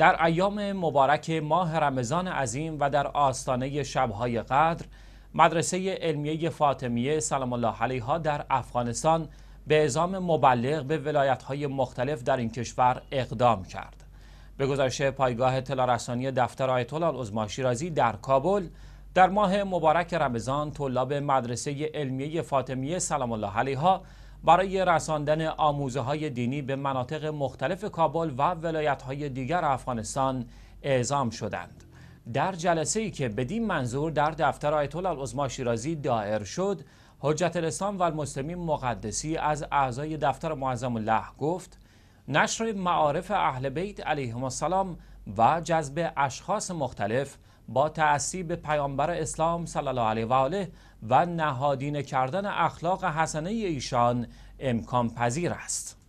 در ایام مبارک ماه رمضان عظیم و در آستانه شبهای قدر مدرسه علمیه فاطمیه سلام الله علیها در افغانستان به اعزام مبلغ به های مختلف در این کشور اقدام کرد. به گزارش پایگاه تلارسانی دفتر آیت الله عظما شیرازی در کابل در ماه مبارک رمضان طلاب مدرسه علمیه فاطمیه سلام الله علیها برای رساندن آموزه های دینی به مناطق مختلف کابل و ولایت های دیگر افغانستان اعزام شدند. در جلسه ای که بدین منظور در دفتر آیت الله شیرازی دایر شد، حجت الاسلام و مقدسی از اعضای دفتر معظم الله گفت نشر معارف اهل بیت علیهم السلام و جذب اشخاص مختلف با تعصیب پیامبر اسلام صلی الله علیه و آله و نهادینه کردن اخلاق حسنه ایشان امکان پذیر است.